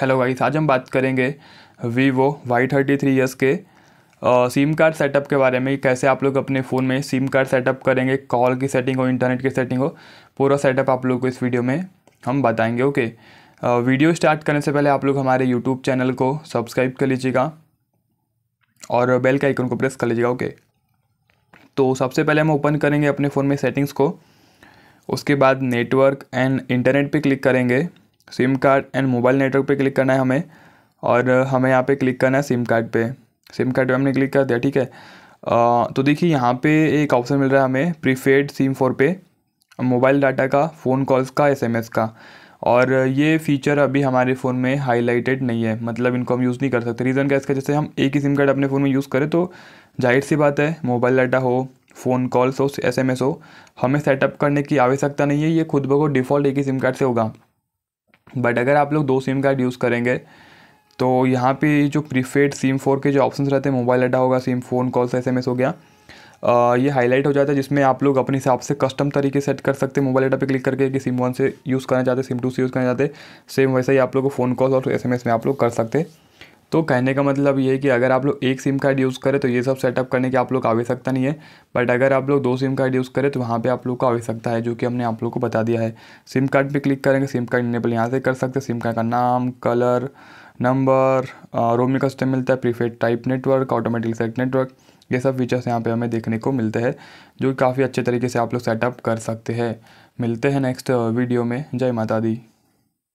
hello guys आज हम बात करेंगे Vivo Y thirty three S के सिम कार्ड सेटअप के बारे में कैसे आप लोग अपने फ़ोन में सिम कार्ड सेटअप करेंगे कॉल की सेटिंग हो इंटरनेट की सेटिंग हो पूरा सेटअप आप लोग को इस वीडियो में हम बताएंगे ओके वीडियो स्टार्ट करने से पहले आप लोग हमारे यूट्यूब चैनल को सब्सक्राइब कर लीजिएगा और बेल के आइकन को प्रेस कर लीजिएगा ओके तो सबसे पहले हम ओपन करेंगे अपने फ़ोन में सेटिंग्स को उसके बाद नेटवर्क एंड इंटरनेट पे क्लिक करेंगे SIM card and mobile network पे क्लिक करना है हमें और हमें यहाँ पे क्लिक करना है सिम कार्ड पे सिम कार्ड पे हमने क्लिक कर दिया ठीक है आ, तो देखिए यहाँ पे एक ऑप्शन मिल रहा है हमें प्रीपेड सिम फोर पे मोबाइल डाटा का फ़ोन कॉल्स का एसएमएस का और ये फीचर अभी हमारे फ़ोन में हाईलाइटेड नहीं है मतलब इनको हम यूज़ नहीं कर सकते रीज़न क्या इसका जैसे हम एक ही सिम कार्ड अपने फ़ोन में यूज़ करें तो जाहिर सी बात है मोबाइल डाटा हो फ़ोन कॉल्स हो एस हो हमें सेटअप करने की आवश्यकता नहीं है ये खुद ब खुद डिफ़ॉल्ट एक ही सिम कार्ड से होगा बट अगर आप लोग दो सिम कार्ड यूज़ करेंगे तो यहाँ पे जो प्रीफेड सिम फोर के जो ऑप्शन रहते हैं मोबाइल डाटा होगा SIM phone calls S M S हो गया आ, ये हाईलाइट हो जाता है जिसमें आप लोग अपने हिसाब से कस्टम तरीके सेट कर सकते हैं मोबाइल डाटा पे क्लिक करके कि सिम वन से यूज़ करना चाहते सिम टू से यूज़ करना चाहते सेम वैसे ही आप लोग को फ़ोन कॉल और एस एम एस में आप लोग कर सकते तो कहने का मतलब ये है कि अगर आप लोग एक सिम कार्ड यूज़ करें तो ये सब सेटअप करने की आप लोग आवश्यकता नहीं है बट अगर आप लोग दो सिम कार्ड यूज़ करें तो वहाँ पे आप लोग को आवश्यकता है जो कि हमने आप लोग को बता दिया है सिम कार्ड पे क्लिक करेंगे सिम कार्ड इनेबल यहाँ से कर सकते हैं सिम कार्ड का नाम कलर नंबर रोमिंग का सिस्टम मिलता है preferred type network automatic set network ये सब फीचर्स यहाँ पर हमें देखने को मिलते हैं जो काफ़ी अच्छे तरीके से आप लोग सेटअप कर सकते हैं मिलते हैं नेक्स्ट वीडियो में जय माता दी